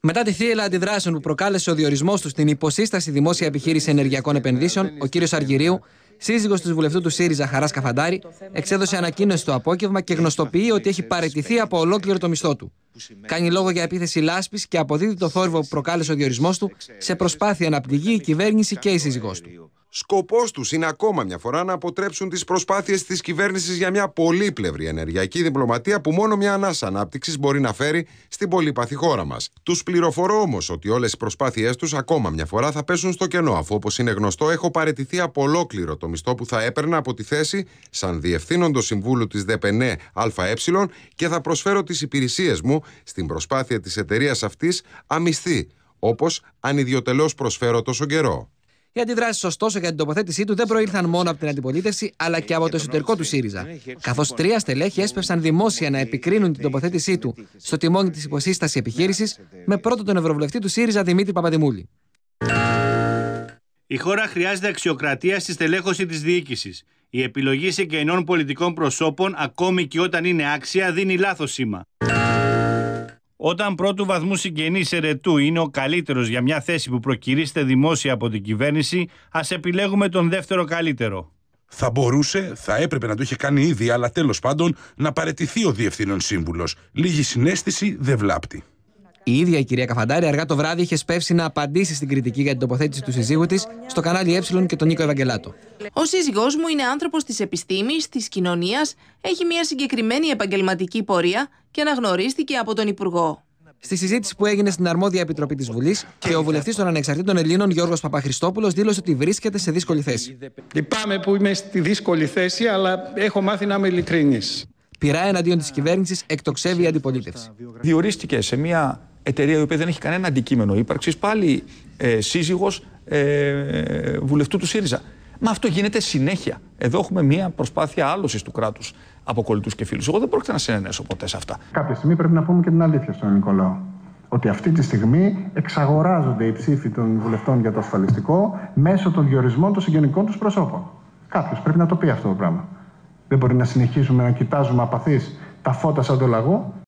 Μετά τη θύελα αντιδράσεων που προκάλεσε ο διορισμός του στην υποσύσταση Δημόσια Επιχείρηση Ενεργειακών Επενδύσεων, ο κύριος Αργυρίου, σύζυγος του βουλευτού του ΣΥΡΙΖΑ Χαράς Καφαντάρη, εξέδωσε ανακοίνωση το απόγευμα και γνωστοποιεί ότι έχει παραιτηθεί από ολόκληρο το μισθό του. Κάνει λόγο για επίθεση λάσπης και αποδίδει το θόρυβο που προκάλεσε ο διορισμός του σε προσπάθεια να πληγεί η κυβέρνηση και η σύζυγός του. Σκοπός τους είναι ακόμα μια φορά να αποτρέψουν τις προσπάθειες της κυβέρνησης για μια πολύπλευρη ενεργειακή διπλωματία που μόνο μια ανάσα ανάπτυξης μπορεί να φέρει στην πολύπαθη χώρα μας. Τους πληροφορώ όμως ότι όλες οι προσπάθειές τους ακόμα μια φορά θα πέσουν στο κενό, αφού όπως είναι γνωστό έχω παρετηθεί από ολόκληρο το μισθό που θα έπαιρνα από τη θέση σαν διευθύνοντο συμβούλου της ΔΕΠΕΝΕ ΑΕ και θα προσφέρω τις υπηρεσίες μου στην προσπάθεια της εταιρείας αυτής αμυστή, όπως ανιδιοτελώ προσφέρω τόσο καιρό. Οι αντιδράσεις, ωστόσο, για την τοποθέτησή του δεν προήλθαν μόνο από την αντιπολίτευση, αλλά και από το εσωτερικό του ΣΥΡΙΖΑ. Καθώς τρία στελέχη έσπευσαν δημόσια να επικρίνουν την τοποθέτησή του στο τιμόνι της υποσύστασης επιχείρησης, με πρώτο τον Ευρωβουλευτή του ΣΥΡΙΖΑ Δημήτρη Παπαδημούλη. Η χώρα χρειάζεται αξιοκρατία στη στελέχωση της διοίκησης. Η επιλογή σε πολιτικών προσώπων, ακόμη και όταν είναι άξια, δίνει λάθος σήμα. Όταν πρώτου βαθμού συγγενής ερετού είναι ο καλύτερος για μια θέση που προκυρήσετε δημόσια από την κυβέρνηση, ας επιλέγουμε τον δεύτερο καλύτερο. Θα μπορούσε, θα έπρεπε να το είχε κάνει ήδη, αλλά τέλος πάντων να παρετηθεί ο διευθύνων σύμβουλος. Λίγη συνέστηση δεν βλάπτει. Η ίδια η κυρία Καφαντάρη αργά το βράδυ είχε σπεύσει να απαντήσει στην κριτική για την τοποθέτηση του συζύγου της στο κανάλι Ε και τον Νίκο Ευαγγελάτο. Ο σύζυγός μου είναι άνθρωπος της επιστήμης, της κοινωνίας, έχει μια συγκεκριμένη επαγγελματική πορεία και αναγνωρίστηκε από τον Υπουργό. Στη συζήτηση που έγινε στην αρμόδια επιτροπή της Βουλής και ο βουλευτής των Ανεξαρτήτων Ελλήνων Γιώργος Παπαχριστόπουλος δήλωσε ότι βρίσκεται σε δύσκολη θέση. Λυπάμαι που είμαι στη δύσκολη θέση, αλλά έχω μάθει να είμαι ειλικρινής. Πειρά εναντίον της κυβέρνησης εκτοξεύει η αντιπολίτευση. Διορίστηκε σε μια εταιρεία η οποία δεν έχει κανένα αντικείμενο ύπαρξης, πάλι ε, σύζυγος ε, βουλευτού του ΣΥΡΙΖΑ. Μα αυτό γίνεται συνέχεια. Εδώ έχουμε μια προσπάθεια άλωσης του κράτους από κολλητούς και φίλους. Εγώ δεν πρόκειται να συνενέσω ποτέ σε αυτά. Κάποια στιγμή πρέπει να πούμε και την αλήθεια στον ελληνικό Ότι αυτή τη στιγμή εξαγοράζονται οι ψήφοι των βουλευτών για το ασφαλιστικό μέσω των διορισμών των συγγενικών τους προσώπων. Κάποιος πρέπει να το πει αυτό το πράγμα. Δεν μπορεί να συνεχίσουμε να κοιτάζουμε απαθείς τα φώτα σαν το λαγό.